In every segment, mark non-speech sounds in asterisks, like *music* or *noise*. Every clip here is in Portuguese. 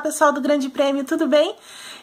pessoal do Grande Prêmio, tudo bem?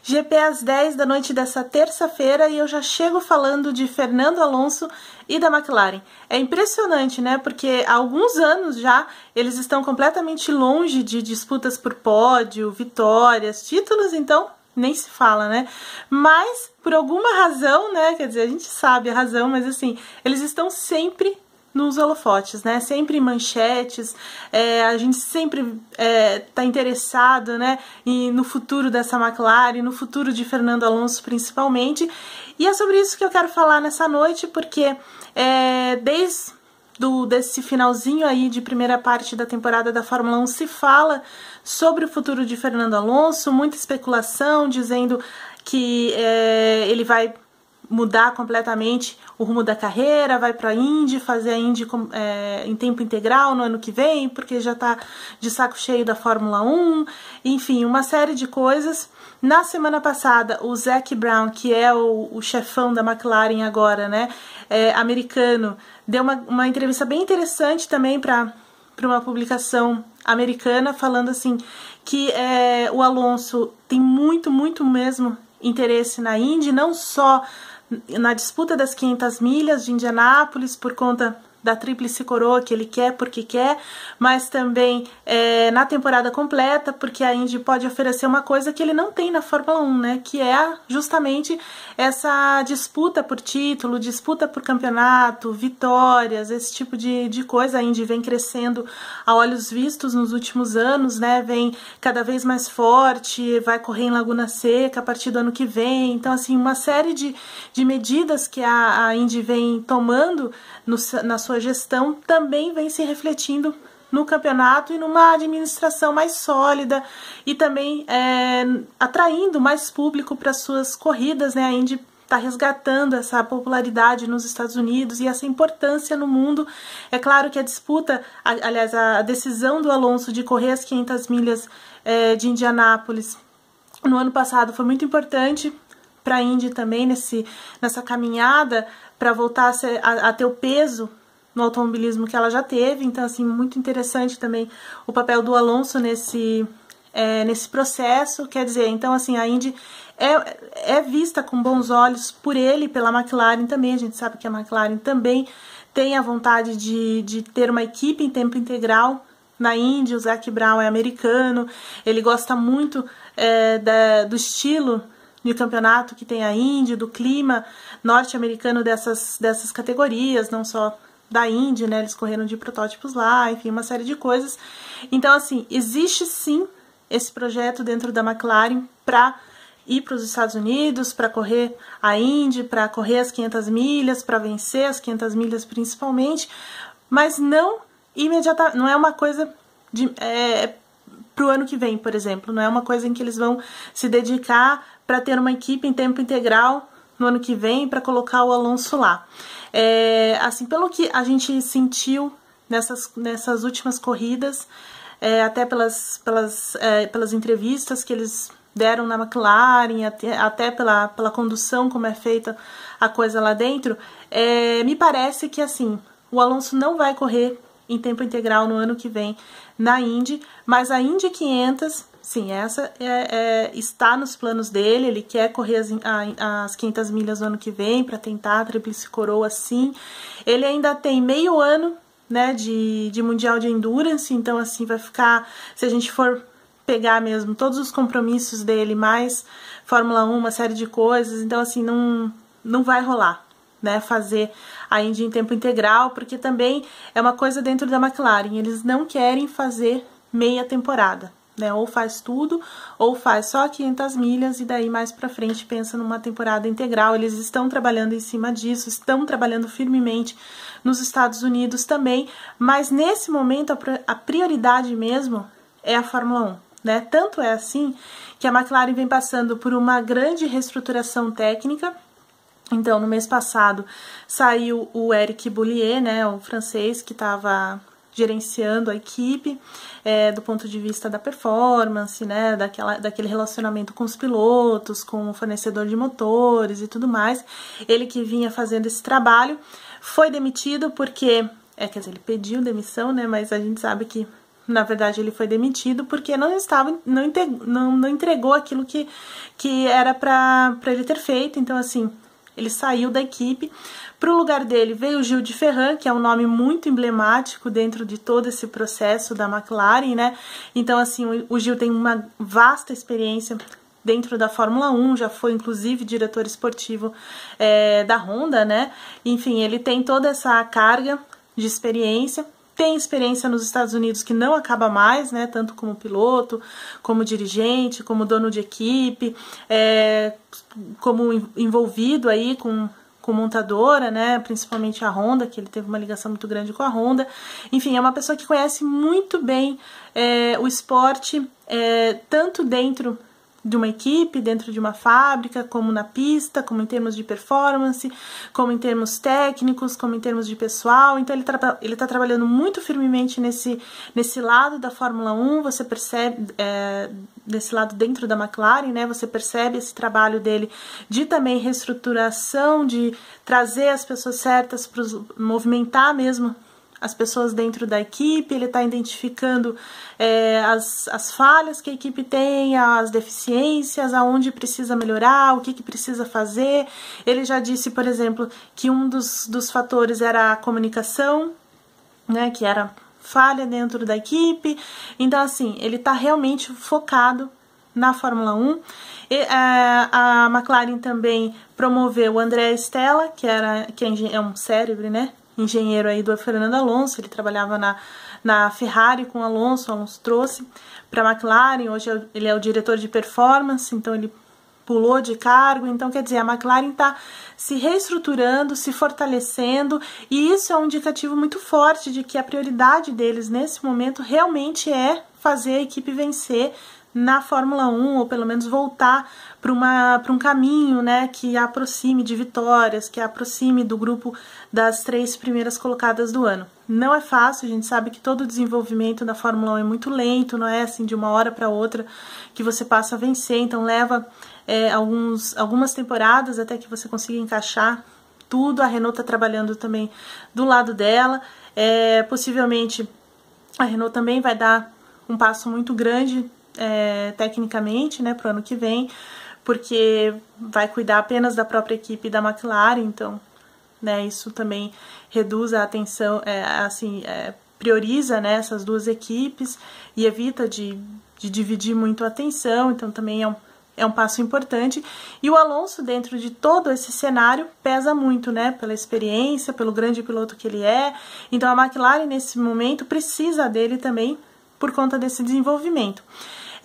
GP às 10 da noite dessa terça-feira e eu já chego falando de Fernando Alonso e da McLaren. É impressionante, né? Porque há alguns anos já eles estão completamente longe de disputas por pódio, vitórias, títulos, então nem se fala, né? Mas por alguma razão, né? Quer dizer, a gente sabe a razão, mas assim, eles estão sempre nos holofotes, né? Sempre manchetes, é, a gente sempre é, tá interessado, né? E no futuro dessa McLaren, no futuro de Fernando Alonso principalmente. E é sobre isso que eu quero falar nessa noite, porque é, desde do, desse finalzinho aí de primeira parte da temporada da Fórmula 1 se fala sobre o futuro de Fernando Alonso, muita especulação dizendo que é, ele vai mudar completamente o rumo da carreira, vai para a Indy, fazer a Indy é, em tempo integral no ano que vem, porque já está de saco cheio da Fórmula 1, enfim, uma série de coisas. Na semana passada, o Zac Brown, que é o, o chefão da McLaren agora, né, é, americano, deu uma, uma entrevista bem interessante também para para uma publicação americana falando assim que é, o Alonso tem muito, muito mesmo interesse na Indy, não só na disputa das 500 milhas de Indianápolis por conta da Tríplice Coroa, que ele quer porque quer, mas também é, na temporada completa, porque a Indy pode oferecer uma coisa que ele não tem na Fórmula 1, né? Que é justamente essa disputa por título, disputa por campeonato, vitórias, esse tipo de, de coisa. A Indy vem crescendo a olhos vistos nos últimos anos, né? Vem cada vez mais forte, vai correr em Laguna Seca a partir do ano que vem. Então, assim, uma série de, de medidas que a, a Indy vem tomando no, na sua sua gestão também vem se refletindo no campeonato e numa administração mais sólida e também é, atraindo mais público para suas corridas, né? A Indy está resgatando essa popularidade nos Estados Unidos e essa importância no mundo. É claro que a disputa, aliás, a decisão do Alonso de correr as 500 milhas é, de Indianápolis no ano passado foi muito importante para a Indy também nesse, nessa caminhada para voltar a, ser, a, a ter o peso no automobilismo que ela já teve, então assim, muito interessante também o papel do Alonso nesse, é, nesse processo, quer dizer, então assim, a Indy é, é vista com bons olhos por ele, pela McLaren também, a gente sabe que a McLaren também tem a vontade de, de ter uma equipe em tempo integral na Índia, o Zac Brown é americano, ele gosta muito é, da, do estilo do campeonato que tem a Índia, do clima norte-americano dessas, dessas categorias, não só da Índia, né? Eles correram de protótipos lá, enfim, uma série de coisas. Então, assim, existe sim esse projeto dentro da McLaren para ir para os Estados Unidos, para correr a Indy, para correr as 500 milhas, para vencer as 500 milhas principalmente, mas não imediatamente, não é uma coisa de, é, é para o ano que vem, por exemplo, não é uma coisa em que eles vão se dedicar para ter uma equipe em tempo integral no ano que vem para colocar o Alonso lá. É, assim, pelo que a gente sentiu nessas, nessas últimas corridas, é, até pelas, pelas, é, pelas entrevistas que eles deram na McLaren, até, até pela, pela condução como é feita a coisa lá dentro, é, me parece que assim o Alonso não vai correr em tempo integral no ano que vem na Indy, mas a Indy 500 Sim, essa é, é, está nos planos dele. Ele quer correr as, a, as 500 milhas no ano que vem para tentar a tríplice coroa, sim. Ele ainda tem meio ano né, de, de Mundial de Endurance, então, assim, vai ficar. Se a gente for pegar mesmo todos os compromissos dele, mais Fórmula 1, uma série de coisas, então, assim, não, não vai rolar. Né, fazer a Indy em tempo integral, porque também é uma coisa dentro da McLaren, eles não querem fazer meia temporada né? Ou faz tudo, ou faz só 500 milhas e daí mais para frente pensa numa temporada integral. Eles estão trabalhando em cima disso, estão trabalhando firmemente nos Estados Unidos também, mas nesse momento a prioridade mesmo é a Fórmula 1. Né? Tanto é assim que a McLaren vem passando por uma grande reestruturação técnica então, no mês passado saiu o Eric Boulier, né, o francês que estava gerenciando a equipe é, do ponto de vista da performance, né, daquela, daquele relacionamento com os pilotos, com o fornecedor de motores e tudo mais. Ele que vinha fazendo esse trabalho foi demitido porque, é, quer dizer, ele pediu demissão, né, mas a gente sabe que na verdade ele foi demitido porque não estava não entregou, não, não entregou aquilo que, que era para ele ter feito então assim ele saiu da equipe. Para o lugar dele veio o Gil de Ferran, que é um nome muito emblemático dentro de todo esse processo da McLaren, né? Então, assim, o Gil tem uma vasta experiência dentro da Fórmula 1, já foi inclusive diretor esportivo é, da Honda, né? Enfim, ele tem toda essa carga de experiência tem experiência nos Estados Unidos que não acaba mais, né? Tanto como piloto, como dirigente, como dono de equipe, é, como envolvido aí com com montadora, né? Principalmente a Honda, que ele teve uma ligação muito grande com a Honda. Enfim, é uma pessoa que conhece muito bem é, o esporte, é, tanto dentro de uma equipe, dentro de uma fábrica, como na pista, como em termos de performance, como em termos técnicos, como em termos de pessoal. Então ele está ele está trabalhando muito firmemente nesse, nesse lado da Fórmula 1, você percebe, é, desse lado dentro da McLaren, né? Você percebe esse trabalho dele de também reestruturação, de trazer as pessoas certas para movimentar mesmo as pessoas dentro da equipe, ele está identificando é, as, as falhas que a equipe tem, as deficiências, aonde precisa melhorar, o que, que precisa fazer. Ele já disse, por exemplo, que um dos, dos fatores era a comunicação, né, que era falha dentro da equipe. Então, assim, ele está realmente focado na Fórmula 1. E, a, é, a McLaren também promoveu o André Stella, que, era, que é, é um cérebro, né? engenheiro aí do Fernando Alonso, ele trabalhava na, na Ferrari com o Alonso, o Alonso trouxe para a McLaren, hoje é ele é o diretor de performance, então ele pulou de cargo, então quer dizer, a McLaren está se reestruturando, se fortalecendo, e isso é um indicativo muito forte de que a prioridade deles nesse momento realmente é fazer a equipe vencer, na Fórmula 1, ou pelo menos voltar para um caminho né, que aproxime de vitórias, que aproxime do grupo das três primeiras colocadas do ano. Não é fácil, a gente sabe que todo o desenvolvimento da Fórmula 1 é muito lento, não é assim de uma hora para outra que você passa a vencer, então leva é, alguns, algumas temporadas até que você consiga encaixar tudo. A Renault está trabalhando também do lado dela, é, possivelmente a Renault também vai dar um passo muito grande é, tecnicamente, né, para o ano que vem, porque vai cuidar apenas da própria equipe da McLaren, então, né, isso também reduz a atenção, é, assim, é, prioriza né, essas duas equipes e evita de, de dividir muito a atenção, então também é um, é um passo importante. E o Alonso, dentro de todo esse cenário, pesa muito, né? Pela experiência, pelo grande piloto que ele é. Então a McLaren, nesse momento, precisa dele também por conta desse desenvolvimento.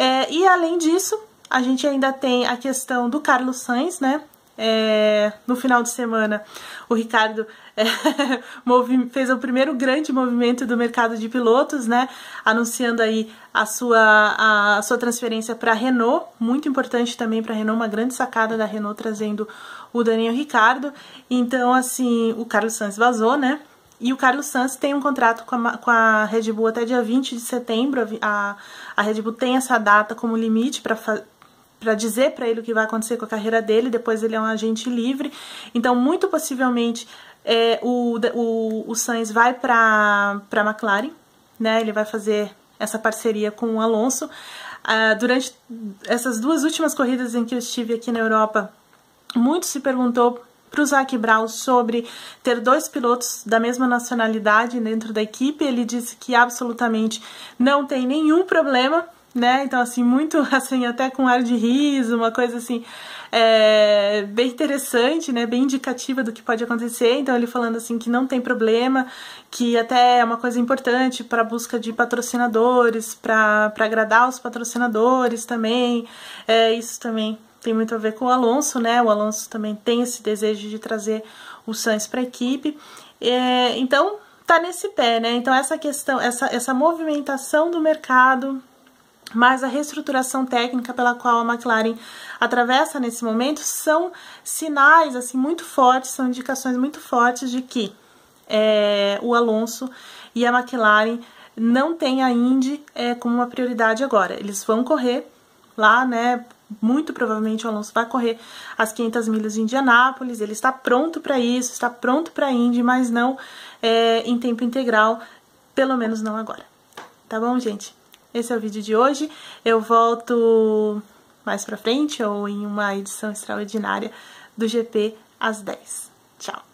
É, e além disso, a gente ainda tem a questão do Carlos Sainz, né? É, no final de semana, o Ricardo é, *laughs* fez o primeiro grande movimento do mercado de pilotos, né? Anunciando aí a sua, a sua transferência para a Renault, muito importante também para a Renault, uma grande sacada da Renault trazendo o Daniel Ricardo. Então, assim, o Carlos Sainz vazou, né? E o Carlos Sanz tem um contrato com a, com a, Red Bull até dia 20 de setembro. A, a Red Bull tem essa data como limite para dizer para ele o que vai acontecer com a carreira dele. Depois ele é um agente livre. Então, muito possivelmente, é, o, o, o Sainz vai para a McLaren. Né? Ele vai fazer essa parceria com o Alonso. Ah, durante essas duas últimas corridas em que eu estive aqui na Europa, muito se perguntou para o Zac Brown sobre ter dois pilotos da mesma nacionalidade dentro da equipe. Ele disse que absolutamente não tem nenhum problema, né? Então, assim, muito *laughs* assim, até com ar de riso, uma coisa assim. É, bem interessante, né, bem indicativa do que pode acontecer. Então ele falando assim que não tem problema, que até é uma coisa importante para busca de patrocinadores, para agradar os patrocinadores também. É, isso também tem muito a ver com o Alonso, né? O Alonso também tem esse desejo de trazer o Sainz para a equipe. É, então, tá nesse pé, né? Então, essa questão, essa, essa movimentação do mercado, mais a reestruturação técnica pela qual a McLaren atravessa nesse momento são sinais assim muito fortes, são indicações muito fortes de que é, o Alonso e a McLaren não têm a Indy é, como uma prioridade agora. Eles vão correr lá, né, muito provavelmente o Alonso vai correr as 500 milhas de Indianápolis, ele está pronto para isso, está pronto para a Indy, mas não é, em tempo integral, pelo menos não agora. Tá bom, gente? Esse é o vídeo de hoje, eu volto mais pra frente ou em uma edição extraordinária do GP às 10. Tchau!